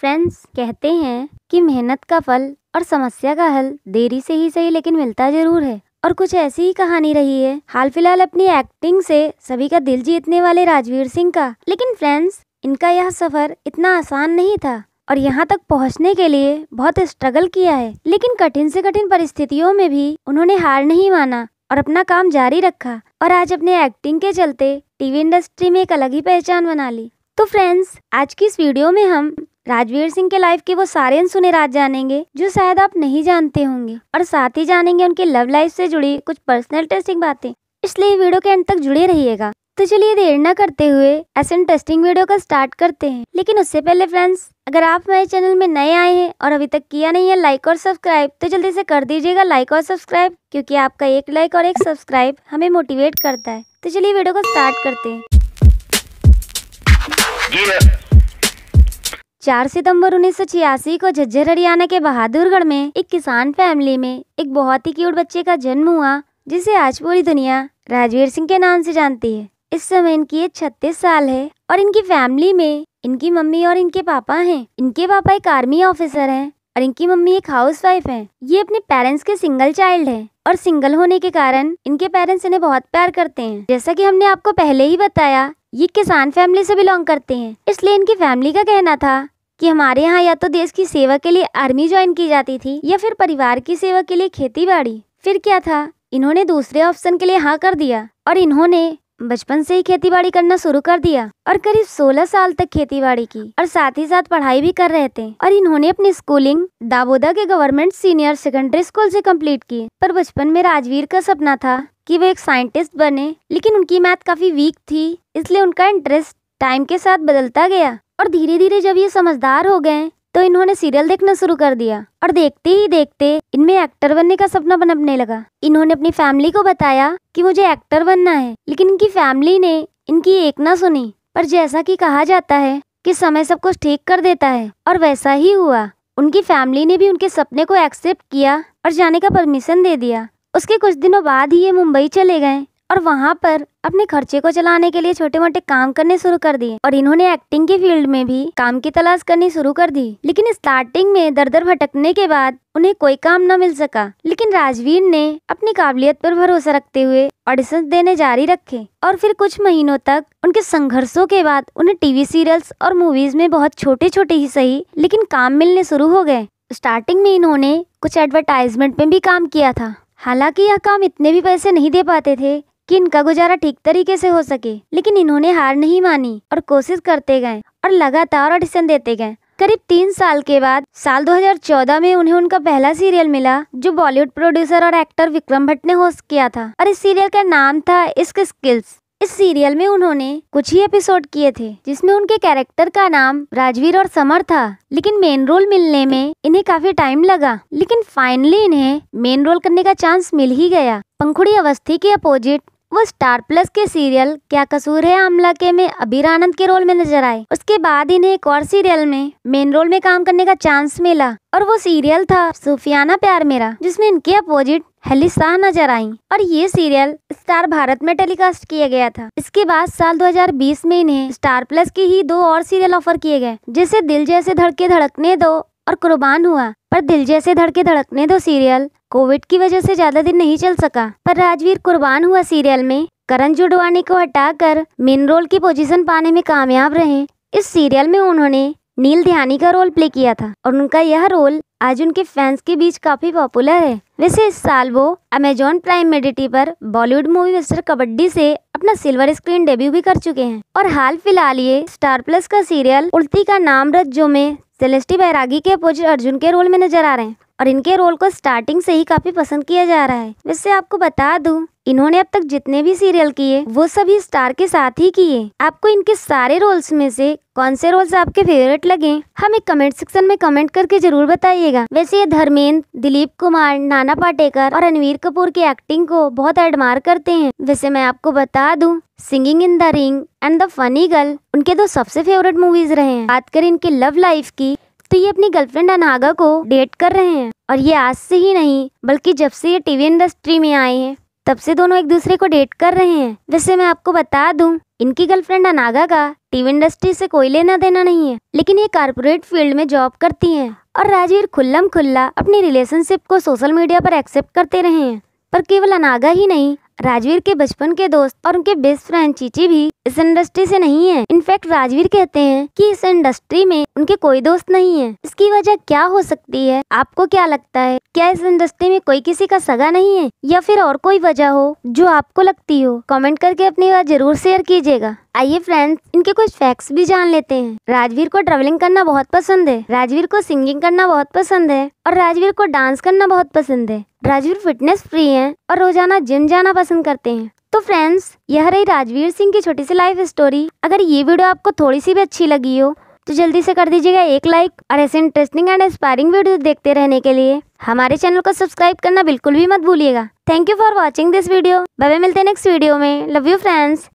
Friends कहते हैं कि मेहनत का फल और समस्या का हल देरी से ही सही लेकिन मिलता जरूर है और कुछ ऐसी ही कहानी रही है हाल फिलहाल अपनी एक्टिंग से सभी का दिल जीतने वाले राजवीर सिंह का लेकिन फ्रेंड्स इनका यह सफर इतना आसान नहीं था और यहाँ तक पहुँचने के लिए बहुत स्ट्रगल किया है लेकिन कठिन से कठिन परिस्थितियों में भी उन्होंने हार नहीं माना और अपना काम जारी रखा और आज अपने एक्टिंग के चलते टीवी इंडस्ट्री में एक अलग ही पहचान बना ली तो फ्रेंड्स आज की इस वीडियो में हम राजवीर सिंह के लाइफ के वो सारे अनसुने राज जानेंगे जो शायद आप नहीं जानते होंगे और साथ ही जानेंगे उनके लव लाइफ से जुड़ी कुछ पर्सनल टेस्टिंग बातें इसलिए वीडियो के एंड तक जुड़े रहिएगा तो चलिए देर न करते हुए ऐसे इंटरेस्टिंग वीडियो का स्टार्ट करते हैं लेकिन उससे पहले फ्रेंड्स अगर आप हमारे चैनल में नए आए हैं और अभी तक किया नहीं है लाइक और सब्सक्राइब तो जल्दी से कर दीजिएगा लाइक और सब्सक्राइब क्योंकि आपका एक लाइक और एक सब्सक्राइब हमें मोटिवेट करता है तो चलिए वीडियो को स्टार्ट करते हैं चार सितंबर उन्नीस को झज्जर हरियाणा के बहादुरगढ़ में एक किसान फैमिली में एक बहुत ही क्यूट बच्चे का जन्म हुआ जिसे आज पूरी दुनिया राजवीर सिंह के नाम से जानती है इस समय इनकी एज छत्तीस साल है और इनकी फैमिली में इनकी मम्मी और इनके पापा हैं। इनके पापा एक आर्मी ऑफिसर हैं और इनकी मम्मी एक हाउस वाइफ है ये अपने पेरेंट्स के सिंगल चाइल्ड है और सिंगल होने के कारण इनके पेरेंट्स इन्हें बहुत प्यार करते हैं जैसा कि हमने आपको पहले ही बताया ये किसान फैमिली से बिलोंग करते हैं इसलिए इनकी फैमिली का कहना था कि हमारे यहाँ या तो देश की सेवा के लिए आर्मी ज्वाइन की जाती थी या फिर परिवार की सेवा के लिए खेती बाड़ी फिर क्या था इन्होंने दूसरे ऑप्शन के लिए हाँ कर दिया और इन्होंने बचपन से ही खेती बाड़ी करना शुरू कर दिया और करीब 16 साल तक खेती बाड़ी की और साथ ही साथ पढ़ाई भी कर रहे थे और इन्होंने अपनी स्कूलिंग दाबोदा के गवर्नमेंट सीनियर सेकेंडरी स्कूल से कंप्लीट की पर बचपन में राजवीर का सपना था कि वो एक साइंटिस्ट बने लेकिन उनकी मैथ काफ़ी वीक थी इसलिए उनका इंटरेस्ट टाइम के साथ बदलता गया और धीरे धीरे जब ये समझदार हो गए तो इन्होंने सीरियल देखना शुरू कर दिया और देखते ही देखते इनमें एक्टर बनने का सपना बनने लगा इन्होंने अपनी फैमिली को बताया कि मुझे एक्टर बनना है लेकिन इनकी फैमिली ने इनकी एक ना सुनी पर जैसा कि कहा जाता है कि समय सब कुछ ठीक कर देता है और वैसा ही हुआ उनकी फैमिली ने भी उनके सपने को एक्सेप्ट किया और जाने का परमिशन दे दिया उसके कुछ दिनों बाद ही ये मुंबई चले गए और वहाँ पर अपने खर्चे को चलाने के लिए छोटे मोटे काम करने शुरू कर दिए और इन्होंने एक्टिंग की फील्ड में भी काम की तलाश करनी शुरू कर दी लेकिन स्टार्टिंग में दर दर भटकने के बाद उन्हें कोई काम न मिल सका लेकिन राजवीर ने अपनी काबिलियत पर भरोसा रखते हुए ऑडिशन देने जारी रखे और फिर कुछ महीनों तक उनके संघर्षों के बाद उन्हें टीवी सीरियल्स और मूवीज में बहुत छोटे छोटे ही सही लेकिन काम मिलने शुरू हो गए स्टार्टिंग में इन्होंने कुछ एडवर्टाइजमेंट में भी काम किया था हालांकि यह काम इतने भी पैसे नहीं दे पाते थे कि इनका गुजारा ठीक तरीके से हो सके लेकिन इन्होंने हार नहीं मानी और कोशिश करते गए और लगातार ऑडिशन देते गए करीब तीन साल के बाद साल 2014 में उन्हें उनका पहला सीरियल मिला जो बॉलीवुड प्रोड्यूसर और एक्टर विक्रम भट्ट ने होस्ट किया था और इस सीरियल का नाम था इश्क स्किल्स इस सीरियल में उन्होंने कुछ ही एपिसोड किए थे जिसमें उनके कैरेक्टर का नाम राजवीर और समर था लेकिन मेन रोल मिलने में इन्हें काफी टाइम लगा लेकिन फाइनली इन्हें मेन रोल करने का चांस मिल ही गया पंखुड़ी अवस्थी के अपोजिट वो स्टार प्लस के सीरियल क्या कसूर है आमला के में अबीर आनंद के रोल में नजर आए उसके बाद इन्हें एक और सीरियल में मेन रोल में काम करने का चांस मिला और वो सीरियल था सूफियाना प्यार मेरा जिसमें इनके अपोजिट हेलिसा नजर आईं और ये सीरियल स्टार भारत में टेलीकास्ट किया गया था इसके बाद साल 2020 में इन्हें स्टार प्लस की ही दो और सीरियल ऑफर किए गए जिसे दिल जैसे धड़के धड़कने दो और कुर्बान हुआ पर दिल जैसे धड़के धड़कने दो सीरियल कोविड की वजह से ज्यादा दिन नहीं चल सका पर राजवीर कुर्बान हुआ सीरियल में करण जुडवानी को हटाकर मेन रोल की पोजीशन पाने में कामयाब रहे इस सीरियल में उन्होंने नील ध्यानी का रोल प्ले किया था और उनका यह रोल आज उनके फैंस के बीच काफी पॉपुलर है वैसे इस साल वो अमेजोन प्राइम मेडिटी पर बॉलीवुड मूवी मिस्टर कबड्डी से अपना सिल्वर स्क्रीन डेब्यू भी कर चुके हैं और हाल फिलहाल ये स्टार प्लस का सीरियल उल्टी का नाम जो में सेलेस्टी बैरागी के अपोजिट अर्जुन के रोल में नजर आ रहे हैं और इनके रोल को स्टार्टिंग से ही काफी पसंद किया जा रहा है वैसे आपको बता दूं इन्होंने अब तक जितने भी सीरियल किए वो सभी स्टार के साथ ही किए आपको इनके सारे रोल्स में से कौन से रोल्स आपके फेवरेट लगे हमें कमेंट सेक्शन में कमेंट करके जरूर बताइएगा वैसे ये धर्मेंद्र दिलीप कुमार नाना पाटेकर और रणवीर कपूर की एक्टिंग को बहुत एडमार करते हैं वैसे मैं आपको बता दूं singing in the ring and the funny girl उनके दो सबसे फेवरेट मूवीज रहे हैं बात करें इनके लव लाइफ की तो ये अपनी गर्लफ्रेंड अनागा को डेट कर रहे हैं और ये आज से ही नहीं बल्कि जब से ये टीवी इंडस्ट्री में आए हैं तब से दोनों एक दूसरे को डेट कर रहे हैं वैसे मैं आपको बता दूं इनकी गर्लफ्रेंड अनागा का टीवी इंडस्ट्री से कोई लेना देना नहीं है लेकिन ये कारपोरेट फील्ड में जॉब करती हैं और राजवीर खुल्लम खुल्ला अपनी रिलेशनशिप को सोशल मीडिया पर एक्सेप्ट करते रहे हैं पर केवल अनागा ही नहीं राजवीर के बचपन के दोस्त और उनके बेस्ट फ्रेंड चीची भी इस इंडस्ट्री से नहीं है इनफैक्ट राजवीर कहते हैं कि इस इंडस्ट्री में उनके कोई दोस्त नहीं है इसकी वजह क्या हो सकती है आपको क्या लगता है क्या इस इंडस्ट्री में कोई किसी का सगा नहीं है या फिर और कोई वजह हो जो आपको लगती हो कॉमेंट करके अपनी बात जरूर शेयर कीजिएगा आइए फ्रेंड्स इनके कुछ फैक्ट्स भी जान लेते हैं राजवीर को ट्रेवलिंग करना बहुत पसंद है राजवीर को सिंगिंग करना बहुत पसंद है और राजवीर को डांस करना बहुत पसंद है राजवीर फिटनेस फ्री हैं और रोजाना जिम जाना पसंद करते हैं तो फ्रेंड्स यह रही राजवीर सिंह की छोटी सी लाइफ स्टोरी अगर ये वीडियो आपको थोड़ी सी भी अच्छी लगी हो तो जल्दी से कर दीजिएगा एक लाइक और ऐसे इंटरेस्टिंग एंड इंस्पायरिंग वीडियो देखते रहने के लिए हमारे चैनल को सब्सक्राइब करना बिल्कुल भी मत भूलिएगा thank you for watching this video bye मिलते हैं नेक्स्ट वीडियो में लव यू फ्रेंड्स